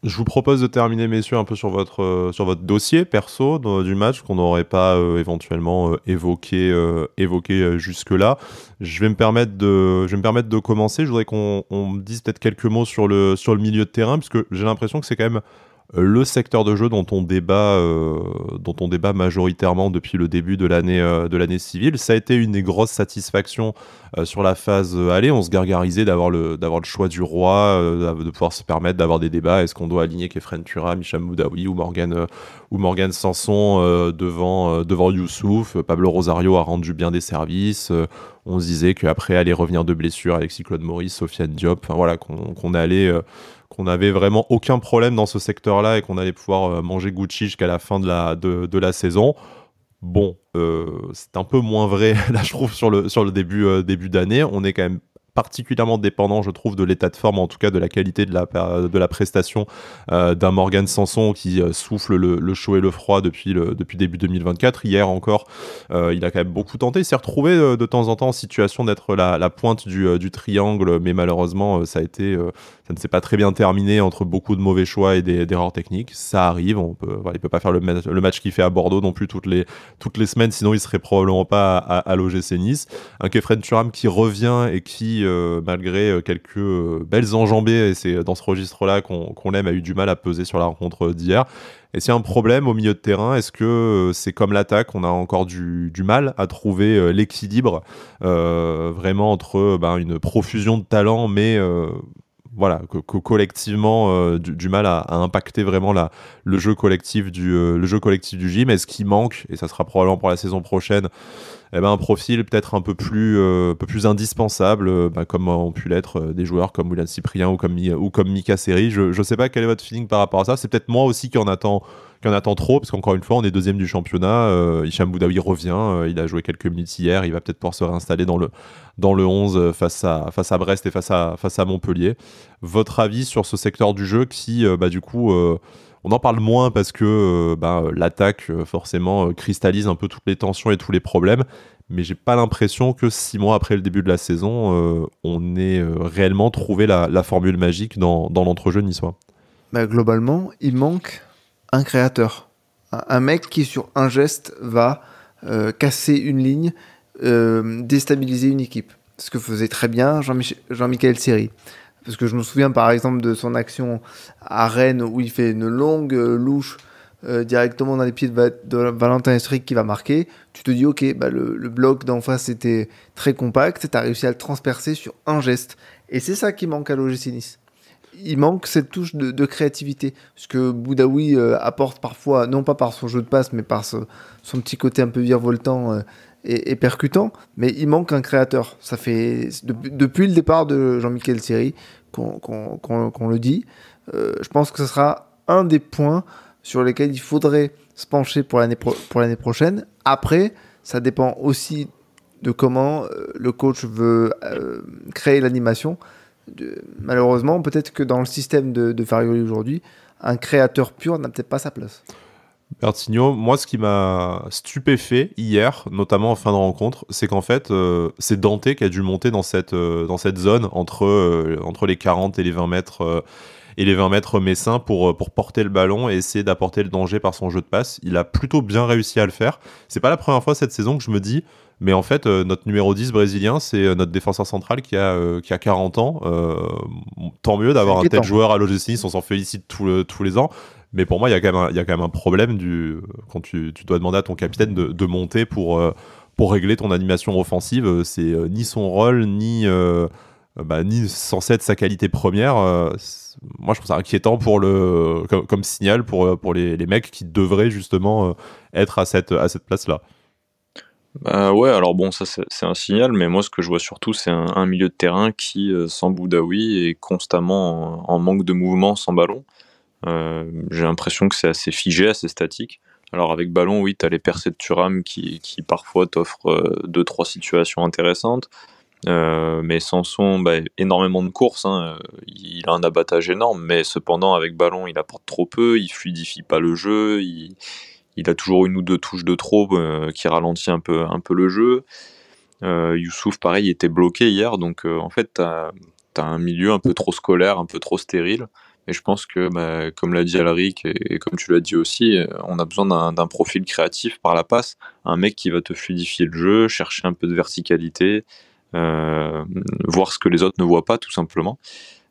Je vous propose de terminer, messieurs, un peu sur votre, sur votre dossier perso du match qu'on n'aurait pas éventuellement évoqué, évoqué jusque-là. Je vais me permettre de, je vais me permettre de commencer. Je voudrais qu'on me dise peut-être quelques mots sur le, sur le milieu de terrain, parce que j'ai l'impression que c'est quand même le secteur de jeu dont on débat, euh, dont on débat majoritairement depuis le début de l'année euh, civile. Ça a été une des grosses euh, sur la phase aller. On se gargarisait d'avoir le choix du roi, de pouvoir se permettre d'avoir des débats. Est-ce qu'on doit aligner Kefren Tura, Micham Moudaoui ou Morgan ou Sanson devant Youssouf Pablo Rosario a rendu bien des services. on se disait qu'après aller revenir de blessure avec Claude Maurice, Sofiane Diop, voilà qu'on allait qu'on n'avait vraiment aucun problème dans ce secteur-là et qu'on allait pouvoir euh, manger Gucci jusqu'à la fin de la, de, de la saison. Bon, euh, c'est un peu moins vrai, là, je trouve, sur le, sur le début euh, début d'année. On est quand même particulièrement dépendant, je trouve, de l'état de forme, en tout cas de la qualité de la, de la prestation d'un Morgan Sanson qui souffle le, chaud et le froid depuis, le, depuis début 2024. Hier encore, il a quand même beaucoup tenté. Il s'est retrouvé de, temps en temps en situation d'être la, la, pointe du, du, triangle, mais malheureusement, ça a été ça ne s'est pas très bien terminé entre beaucoup de mauvais choix et d'erreurs techniques. Ça arrive, il ne peut pas faire le, match qu'il fait à Bordeaux non plus toutes les, toutes les semaines, sinon il ne serait probablement pas à, à, l'OGC Nice. Un Kefren Turam qui revient et qui, euh, malgré euh, quelques euh, belles enjambées, et c'est dans ce registre-là qu'on l'aime, a eu du mal à peser sur la rencontre d'hier. Et s'il y a un problème au milieu de terrain, est-ce que c'est comme l'attaque, on a encore du, mal à trouver l'équilibre vraiment entre ben, une profusion de talents, mais voilà, collectivement euh, du, mal à, impacter vraiment la, le, jeu collectif du, euh, le jeu collectif du gym. Est-ce qu'il manque, et ça sera probablement pour la saison prochaine, eh ben, un profil peut-être un peu plus, euh, un peu plus indispensable, ben, comme ont pu l'être des joueurs comme William Cyprien ou comme, ou comme Mika Seri. Je ne sais pas quel est votre feeling par rapport à ça. C'est peut-être moi aussi qui en attends qu'on attend trop, parce qu'encore une fois, on est deuxième du championnat. Euh, Hicham Boudaoui revient, euh, il a joué quelques minutes hier, il va peut-être pouvoir se réinstaller dans le, dans le 11 euh, face à, face à Brest et face à, face à Montpellier. Votre avis sur ce secteur du jeu qui, euh, bah, du coup, on en parle moins parce que bah, l'attaque, forcément, cristallise un peu toutes les tensions et tous les problèmes. Mais j'ai pas l'impression que six mois après le début de la saison, on ait réellement trouvé la, formule magique dans, dans l'entrejeu niçois. Bah, globalement, il manque un créateur. Un mec qui, sur un geste, va euh, casser une ligne, euh, déstabiliser une équipe. Ce que faisait très bien Jean-Michel Thierry. Parce que je me souviens par exemple de son action à Rennes où il fait une longue euh, louche directement dans les pieds de, Valentin Estric qui va marquer. Tu te dis, ok, bah, le, bloc d'en face était très compact, tu as réussi à le transpercer sur un geste. Et c'est ça qui manque à l'OGC Nice il manque cette touche de, créativité. Ce que Boudaoui euh, apporte parfois, non pas par son jeu de passe, mais par son petit côté un peu virevoltant euh, et, percutant. Mais il manque un créateur. Ça fait depuis le départ de Jean-Michel Thierry qu'on le dit. Euh, je pense que ce sera un des points sur lesquels il faudrait se pencher pour l'année prochaine. Après, ça dépend aussi de comment le coach veut créer l'animation malheureusement, peut-être que dans le système de, de aujourd'hui, un créateur pur n'a peut-être pas sa place. Bertigno, moi, ce qui m'a stupéfait hier, notamment en fin de rencontre, c'est qu'en fait, euh, c'est Dante qui a dû monter dans cette, euh, dans cette zone entre, euh, entre les 40 et les 20 mètres. et les 20 mètres messins pour, pour porter le ballon et essayer d'apporter le danger par son jeu de passe. Il a plutôt bien réussi à le faire. C'est pas la première fois cette saison que je me dis, mais en fait, euh, notre numéro 10 brésilien, c'est euh, notre défenseur central qui a, euh, qui a 40 ans. tant mieux d'avoir un tel joueur à l'OGC on s'en félicite tous les ans. Mais pour moi, il y, a quand même un, il y a quand même un problème du, quand tu, tu dois demander à ton capitaine de, monter pour, pour régler ton animation offensive. C'est ni son rôle, ni, bah, ni censé être sa qualité première. moi, je trouve ça inquiétant pour le, comme, comme signal pour, pour les, les, mecs qui devraient justement être à cette, à cette place-là. Euh, ouais, alors bon, ça c'est un signal, mais moi ce que je vois surtout c'est un, milieu de terrain qui, euh, sans Boudaoui, est constamment en, manque de mouvement sans ballon. Euh, j'ai l'impression que c'est assez figé, assez statique. Alors avec ballon, oui, t'as as les percées de Turam qui, parfois t'offrent euh, deux, trois situations intéressantes. mais sans bah, énormément de courses, hein, il a un abattage énorme, mais cependant avec ballon, il apporte trop peu, il fluidifie pas le jeu, il, il a toujours une ou deux touches de trop euh, qui ralentit un peu, un peu le jeu. Euh, Youssouf, pareil, était bloqué hier. Donc, euh, en fait, tu as, un milieu un peu trop scolaire, un peu trop stérile. Et je pense que, bah, comme l'a dit Alaric et, comme tu l'as dit aussi, on a besoin d'un profil créatif par la passe, un mec qui va te fluidifier le jeu, chercher un peu de verticalité, voir ce que les autres ne voient pas tout simplement.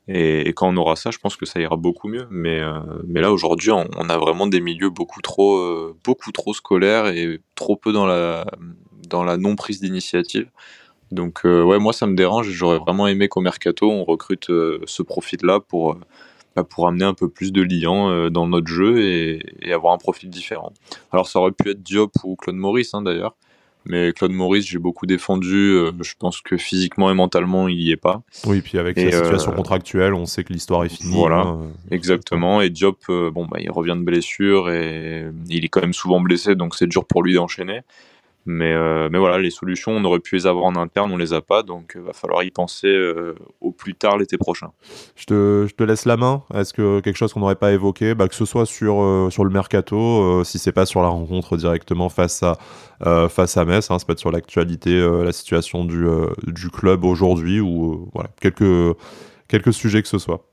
Et, quand on aura ça, je pense que ça ira beaucoup mieux. Mais, euh, mais là, aujourd'hui, on, a vraiment des milieux beaucoup trop, euh, beaucoup trop scolaires et trop peu dans la, dans la non-prise d'initiative. Donc, euh, ouais, moi, ça me dérange. J'aurais vraiment aimé qu'au Mercato, on recrute ce profil-là pour, bah, pour amener un peu plus de liens dans notre jeu et, avoir un profil différent. Alors, ça aurait pu être Diop ou Claude Maurice, hein, d'ailleurs. Mais Claude Maurice, j'ai beaucoup défendu. Euh, je pense que physiquement et mentalement, il n'y est pas. Oui, puis avec sa situation euh, contractuelle, on sait que l'histoire est finie. Voilà, hein. exactement. Et Diop, euh, bon, bah, il revient de blessure et il est quand même souvent blessé, donc c'est dur pour lui d'enchaîner. Mais, euh, mais voilà, les solutions, on aurait pu les avoir en interne, on les a pas, donc il euh, va falloir y penser euh, au plus tard l'été prochain. Je te, je te, laisse la main. Est-ce que quelque chose qu'on n'aurait pas évoqué, bah, que ce soit sur, sur le mercato, si c'est pas sur la rencontre directement face à, face à Metz, hein, ça peut être sur l'actualité, la situation du, du club aujourd'hui, ou voilà, quelques, quelques sujets que ce soit.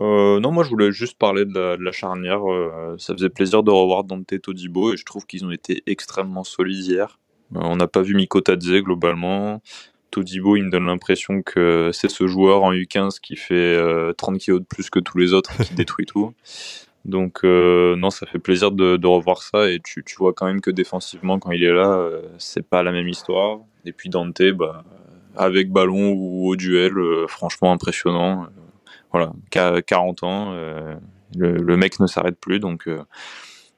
Euh, non, moi je voulais juste parler de la, charnière. Euh, ça faisait plaisir de revoir Dante Todibo et je trouve qu'ils ont été extrêmement solides hier. Euh, on n'a pas vu Mikotadze globalement. Todibo, il me donne l'impression que c'est ce joueur en U15 qui fait 30 kilos de plus que tous les autres qui détruit tout. Donc non, ça fait plaisir de, revoir ça et tu, vois quand même que défensivement, quand il est là, c'est pas la même histoire. Et puis Dante, bah, avec ballon ou au duel, franchement impressionnant voilà, 40 ans, euh, le, mec ne s'arrête plus. Donc, euh,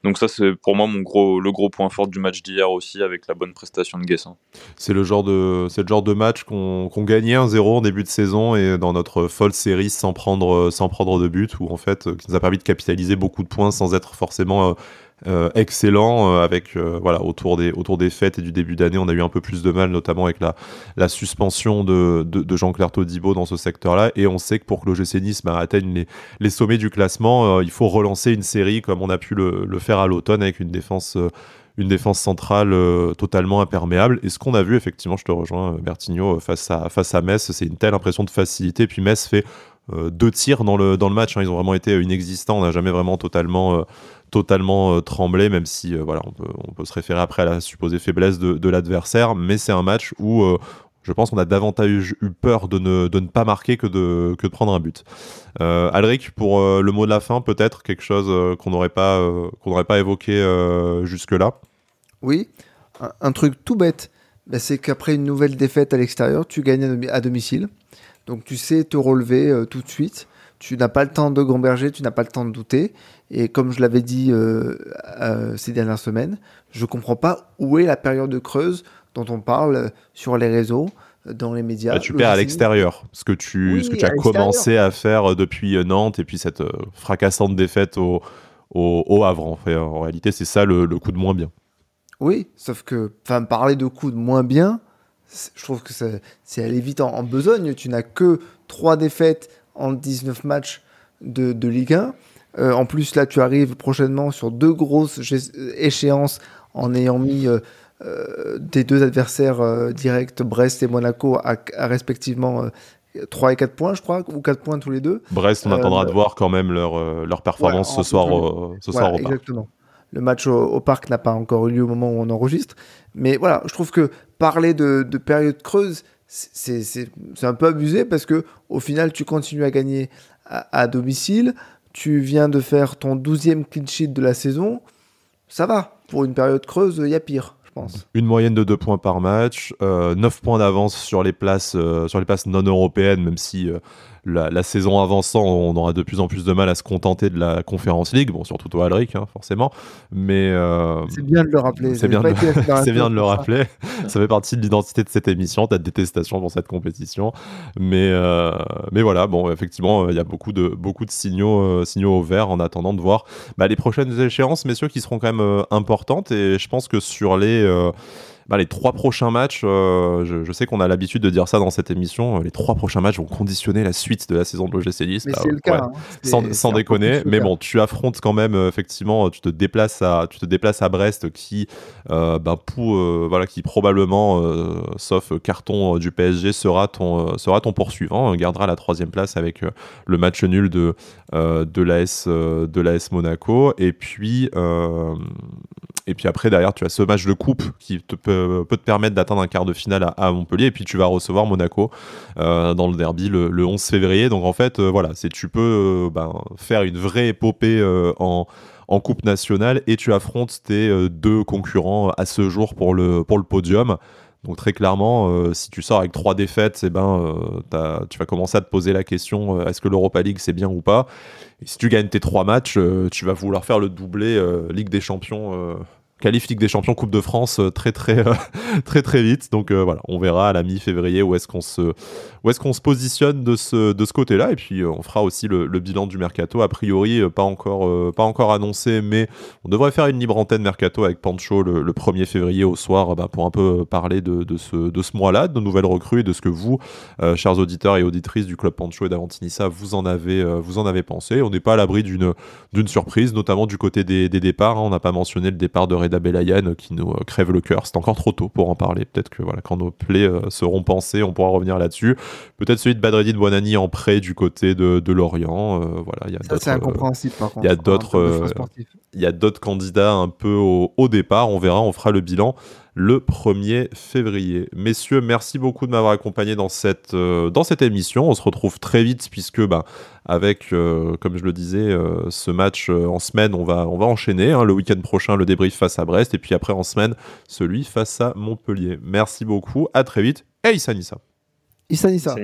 donc ça, c'est pour moi mon gros, le gros point fort du match d'hier aussi, avec la bonne prestation de Guessin. C'est le, genre de, le genre de match qu'on gagnait 1-0 en début de saison et dans notre folle série sans prendre, sans prendre de but, où en fait, euh, qui nous a permis de capitaliser beaucoup de points sans être forcément euh, excellent euh, avec euh, voilà autour des autour des fêtes et du début d'année on a eu un peu plus de mal notamment avec la, la suspension de, Jean-Claire Todibo dans ce secteur là et on sait que pour que le Nice bah, atteigne les, sommets du classement il faut relancer une série comme on a pu le, faire à l'automne avec une défense une défense centrale totalement imperméable. Et ce qu'on a vu, effectivement, je te rejoins, Bertigno, face à, face à Metz, c'est une telle impression de facilité. Puis Metz fait euh, deux tirs dans le, dans le match. Hein. Ils ont vraiment été euh, inexistants. On n'a jamais vraiment totalement, euh, totalement tremblé, même si voilà, on peut, on, peut, se référer après à la supposée faiblesse de, l'adversaire. Mais c'est un match où je pense qu'on a davantage eu peur de ne, de ne pas marquer que de, que de prendre un but. Alric, pour le mot de la fin, peut-être quelque chose qu'on n'aurait pas, qu'on n'aurait pas évoqué jusque-là Oui, un, truc tout bête. Bah, c'est qu'après une nouvelle défaite à l'extérieur, tu gagnes à domicile. Donc tu sais te relever euh, tout de suite. Tu n'as pas le temps de gamberger, tu n'as pas le temps de douter. Et comme je l'avais dit euh, euh, ces dernières semaines, je ne comprends pas où est la période de creuse dont on parle sur les réseaux dans les médias. Bah, tu perds à l'extérieur, ce que tu, ce que tu as commencé à faire depuis Nantes et puis cette fracassante défaite au, Havre. En, fait. en réalité, c'est ça le, le, coup de moins bien. Oui, sauf que parler de coup de moins bien, je trouve que c'est aller vite en, besogne. Tu n'as que 3 défaites en 19 matchs de, Ligue 1. Euh, en plus, là, tu arrives prochainement sur deux grosses euh, échéances en ayant mis euh, euh tes deux adversaires directs, Brest et Monaco, à, respectivement 3 et 4 points, je crois, ou 4 points tous les deux. Brest, on attendra de voir quand même leur, leur performance ce soir, ce soir au Exactement le match au, parc n'a pas encore eu lieu au moment où on enregistre. Mais voilà, je trouve que parler de, période creuse, c'est un peu abusé parce que au final, tu continues à gagner à, domicile. Tu viens de faire ton 12e clean sheet de la saison. Ça va. Pour une période creuse, il y a pire. je pense. Une moyenne de 2 points par match, 9 euh, points d'avance sur les places euh, sur les non européennes, même si euh, la, saison avançant, on aura de plus en plus de mal à se contenter de la Conférence League. Bon, surtout toi, Alric, hein, forcément. Mais euh, c'est bien de le rappeler. C'est bien, de... le rappeler. Ça. fait partie de l'identité de cette émission. Ta détestation pour cette compétition, mais euh, mais voilà. Bon, effectivement, euh, il y a beaucoup de beaucoup de signaux signaux au vert en attendant de voir bah, les prochaines échéances, messieurs, qui seront quand même importantes. Et je pense que sur les bah, les trois prochains matchs, euh, je, sais qu'on a l'habitude de dire ça dans cette émission, euh, les trois prochains matchs vont conditionner la suite de la saison de l'OGC Nice. Ah, c'est le cas. Hein. sans, déconner. Mais bon, tu affrontes quand même, euh, effectivement, tu te déplaces à, tu te déplaces à Brest qui, bah, pour, voilà, qui probablement, sauf carton du PSG, sera ton, sera ton poursuivant, hein, gardera la troisième place avec le match nul de, de l'AS Monaco. Et puis, et puis après, derrière, tu as ce match de coupe qui peut, te permettre d'atteindre un quart de finale à, Montpellier. Et puis tu vas recevoir Monaco euh, dans le derby le, 11 février. Donc en fait, euh, voilà, c'est tu peux euh, ben, faire une vraie épopée en Coupe nationale et tu affrontes tes deux concurrents à ce jour pour le, pour le podium. Donc très clairement, euh, si tu sors avec trois défaites, eh ben, euh, tu vas commencer à te poser la question euh, est-ce que l'Europa League c'est bien ou pas Et si tu gagnes tes trois matchs, tu vas vouloir faire le doublé Ligue des Champions qualifique des Champions, Coupe de France euh, très très euh, très très vite. Donc euh, voilà, on verra à la mi-février où est-ce qu'on se où est-ce qu'on se positionne de ce de ce côté-là et puis on fera aussi le, bilan du mercato a priori pas encore pas encore annoncé mais on devrait faire une libre antenne mercato avec Pancho le, 1er février au soir bah, pour un peu parler de, ce de ce mois-là, de nouvelles recrues et de ce que vous chers auditeurs et auditrices du club Pancho et d'Avantinissa vous en avez vous en avez pensé. On n'est pas à l'abri d'une d'une surprise notamment du côté des, départs, hein. on n'a pas mentionné le départ de Reda qui nous euh, crève le cœur. C'est encore trop tôt pour en parler. Peut-être que voilà, quand nos plaies euh, seront pensées, on pourra revenir là-dessus. Peut-être celui de de Buonani en prêt du côté de, Lorient. Euh, il y a Ça, c'est incompréhensible par contre. Il y a d'autres, candidats un peu au départ. On verra, on fera le bilan le 1er février. Messieurs, merci beaucoup de m'avoir accompagné dans cette, euh, dans cette émission. On se retrouve très vite puisque bah, avec, euh, comme je le disais, euh, ce match en semaine, on va, on va enchaîner. Hein, le week-end prochain, le débrief face à Brest et puis après en semaine, celui face à Montpellier. Merci beaucoup, à très vite et Nissa. Issa Nissa.